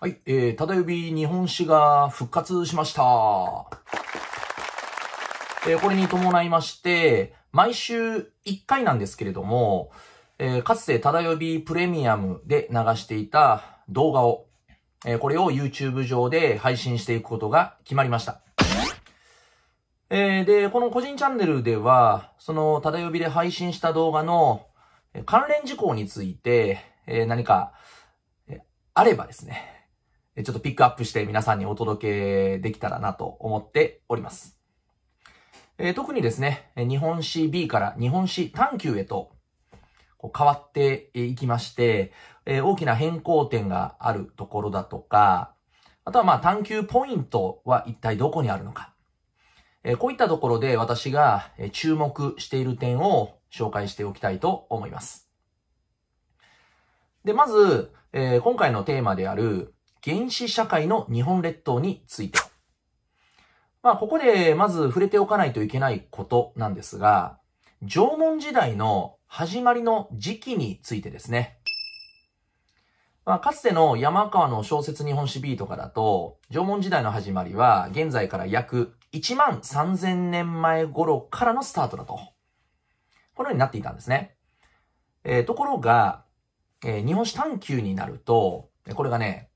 はい、えー、ただ指日本史が復活しました。えー、これに伴いまして、毎週1回なんですけれども、えー、かつてただ指プレミアムで流していた動画を、えー、これを YouTube 上で配信していくことが決まりました。えー、で、この個人チャンネルでは、そのただ呼びで配信した動画の関連事項について、え何か、あればですね、ちょっとピックアップして皆さんにお届けできたらなと思っております。えー、特にですね、日本史 B から日本史探求へと変わっていきまして、えー、大きな変更点があるところだとか、あとはまあ探求ポイントは一体どこにあるのか。えー、こういったところで私が注目している点を紹介しておきたいと思います。で、まず、えー、今回のテーマである原始社会の日本列島について。まあ、ここでまず触れておかないといけないことなんですが、縄文時代の始まりの時期についてですね。まあ、かつての山川の小説日本史 B とかだと、縄文時代の始まりは、現在から約1万3000年前頃からのスタートだと。このようになっていたんですね。えー、ところが、えー、日本史探求になると、これがね、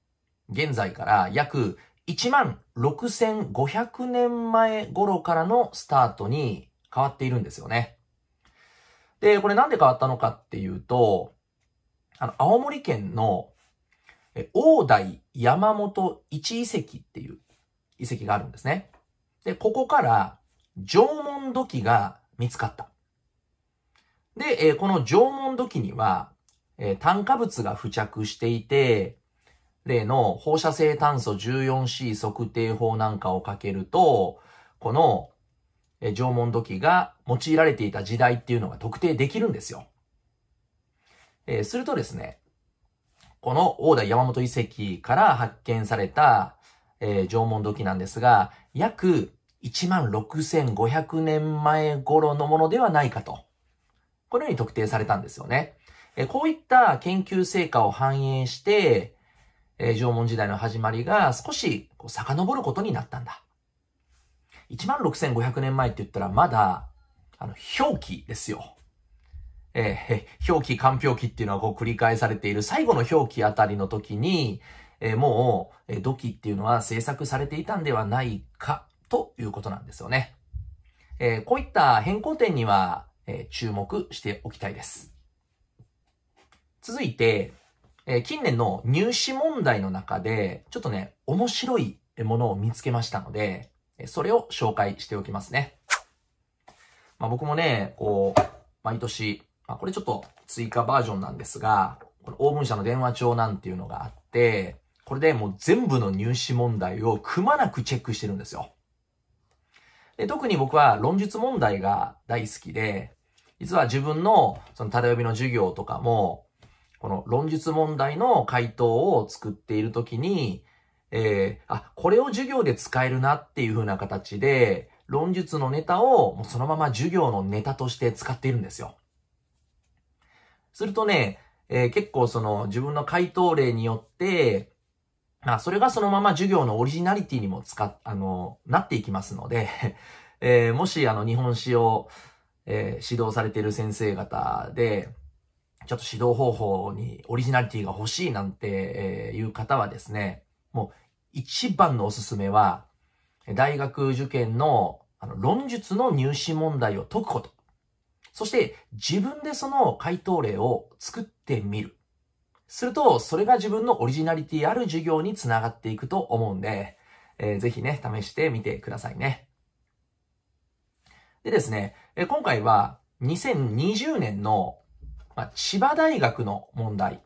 現在から約1万6500年前頃からのスタートに変わっているんですよね。で、これなんで変わったのかっていうと、あの、青森県の、え、大台山本一遺跡っていう遺跡があるんですね。で、ここから縄文土器が見つかった。で、えこの縄文土器には、え炭化物が付着していて、例の放射性炭素 14C 測定法なんかをかけると、この縄文土器が用いられていた時代っていうのが特定できるんですよ。えー、するとですね、この大台山本遺跡から発見された、えー、縄文土器なんですが、約16,500年前頃のものではないかと。このように特定されたんですよね。えー、こういった研究成果を反映して、えー、縄文時代の始まりが少しこう遡ることになったんだ。16,500年前って言ったらまだ、あの、表記ですよ。えー、表記、完表記っていうのはこう繰り返されている最後の表記あたりの時に、えー、もう、えー、土器っていうのは制作されていたんではないかということなんですよね。えー、こういった変更点には、えー、注目しておきたいです。続いて、え近年の入試問題の中で、ちょっとね、面白いものを見つけましたので、それを紹介しておきますね。まあ、僕もね、こう、毎年、まあ、これちょっと追加バージョンなんですが、このオーブン社の電話帳なんていうのがあって、これでもう全部の入試問題をくまなくチェックしてるんですよ。で特に僕は論述問題が大好きで、実は自分のその縦呼びの授業とかも、この論述問題の回答を作っているときに、えー、あ、これを授業で使えるなっていうふうな形で、論述のネタをもうそのまま授業のネタとして使っているんですよ。するとね、えー、結構その自分の回答例によって、まあ、それがそのまま授業のオリジナリティにも使っ、あの、なっていきますので えー、もしあの日本史を、えー、指導されている先生方で、ちょっと指導方法にオリジナリティが欲しいなんていう方はですね、もう一番のおすすめは、大学受験のあの論述の入試問題を解くこと。そして自分でその回答例を作ってみる。すると、それが自分のオリジナリティある授業につながっていくと思うんで、えー、ぜひね、試してみてくださいね。でですね、今回は2020年のま千葉大学の問題。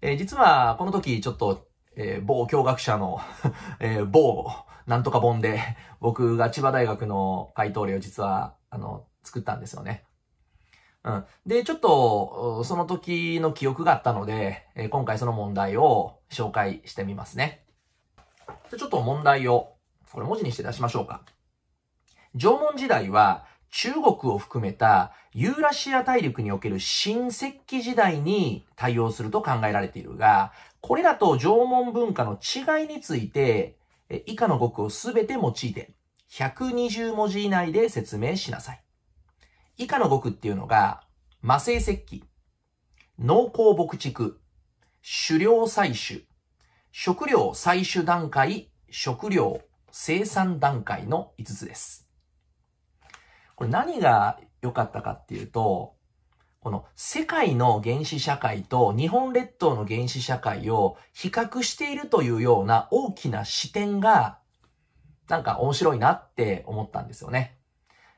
えー、実は、この時、ちょっと、えー、某教学者の えー、某、なんとか本で、僕が千葉大学の回答例を実は、あの、作ったんですよね。うん。で、ちょっと、その時の記憶があったので、えー、今回その問題を紹介してみますね。じゃちょっと問題を、これ文字にして出しましょうか。縄文時代は、中国を含めたユーラシア大陸における新石器時代に対応すると考えられているが、これらと縄文文化の違いについて、以下の語句をすべて用いて、120文字以内で説明しなさい。以下の語句っていうのが、魔性石器、農耕牧畜、狩猟採取、食料採取段階、食料生産段階の5つです。これ何が良かったかっていうと、この世界の原始社会と日本列島の原始社会を比較しているというような大きな視点がなんか面白いなって思ったんですよね。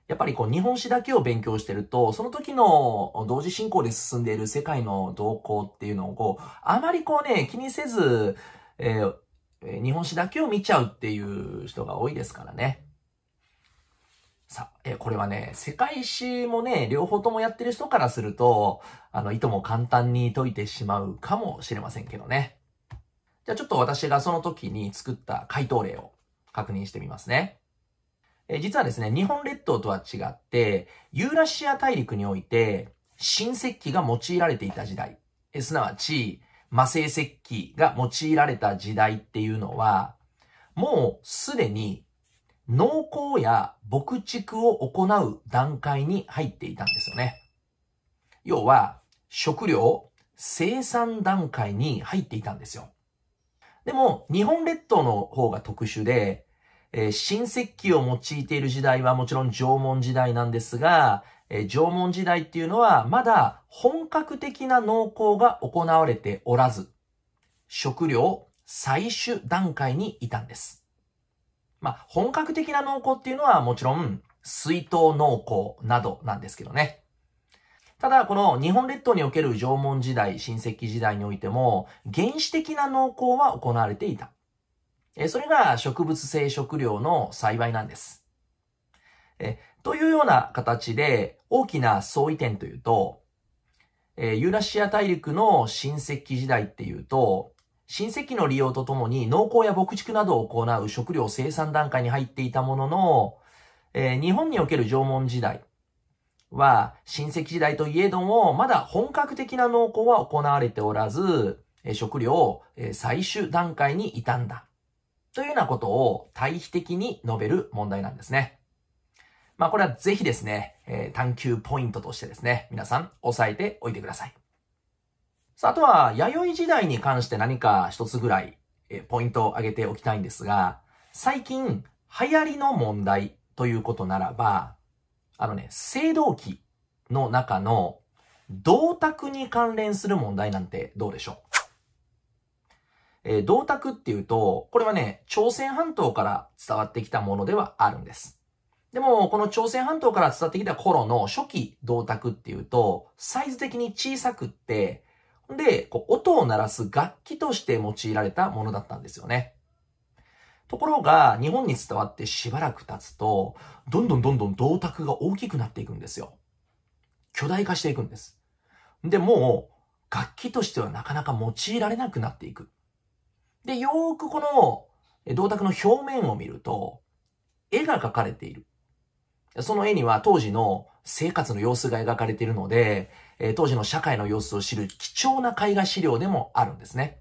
やっぱりこう日本史だけを勉強してると、その時の同時進行で進んでいる世界の動向っていうのをこう、あまりこうね、気にせず、えー、日本史だけを見ちゃうっていう人が多いですからね。さ、あ、え、これはね、世界史もね、両方ともやってる人からすると、あの、いとも簡単に解いてしまうかもしれませんけどね。じゃあちょっと私がその時に作った回答例を確認してみますね。え実はですね、日本列島とは違って、ユーラシア大陸において、新石器が用いられていた時代、えすなわち、魔性石器が用いられた時代っていうのは、もうすでに農耕や牧畜を行う段階に入っていたんですよね。要は、食料生産段階に入っていたんですよ。でも、日本列島の方が特殊で、えー、新石器を用いている時代はもちろん縄文時代なんですが、えー、縄文時代っていうのはまだ本格的な農耕が行われておらず、食料採取段階にいたんです。まあ、本格的な濃厚っていうのはもちろん、水筒濃厚などなんですけどね。ただ、この日本列島における縄文時代、新石器時代においても、原始的な農耕は行われていた。それが植物性食料の栽培なんです。というような形で、大きな相違点というと、ユーラシア大陸の新石器時代っていうと、新石器の利用とともに農耕や牧畜などを行う食料生産段階に入っていたものの、えー、日本における縄文時代は、新石時代といえども、まだ本格的な農耕は行われておらず、えー、食料を、えー、最終段階にいたんだ。というようなことを対比的に述べる問題なんですね。まあこれはぜひですね、えー、探求ポイントとしてですね、皆さん押さえておいてください。さあ、あとは、弥生時代に関して何か一つぐらい、えポイントを挙げておきたいんですが、最近、流行りの問題ということならば、あのね、青銅器の中の銅鐸に関連する問題なんてどうでしょうえー、銅鐸っていうと、これはね、朝鮮半島から伝わってきたものではあるんです。でも、この朝鮮半島から伝わってきた頃の初期銅鐸っていうと、サイズ的に小さくって、で、こう音を鳴らす楽器として用いられたものだったんですよね。ところが、日本に伝わってしばらく経つと、どんどんどんどん銅鐸が大きくなっていくんですよ。巨大化していくんです。で、もう、楽器としてはなかなか用いられなくなっていく。で、よーくこの銅鐸の表面を見ると、絵が描かれている。その絵には当時の生活の様子が描かれているので、えー、当時の社会の様子を知る貴重な絵画資料でもあるんですね。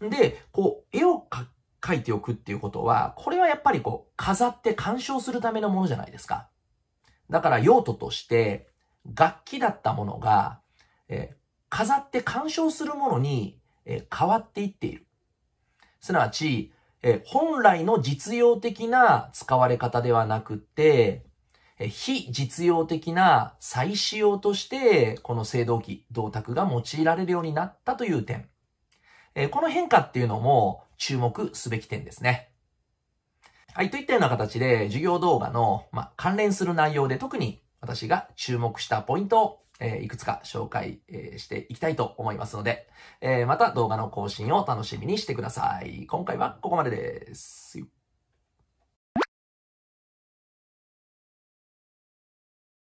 で、こう、絵を描いておくっていうことは、これはやっぱりこう、飾って鑑賞するためのものじゃないですか。だから用途として、楽器だったものが、えー、飾って鑑賞するものに、えー、変わっていっている。すなわち、えー、本来の実用的な使われ方ではなくて、非実用的な再使用として、この青銅器、銅鐸が用いられるようになったという点。この変化っていうのも注目すべき点ですね。はい、といったような形で、授業動画の、ま関連する内容で特に私が注目したポイントを、えいくつか紹介、えしていきたいと思いますので、えまた動画の更新を楽しみにしてください。今回はここまでです。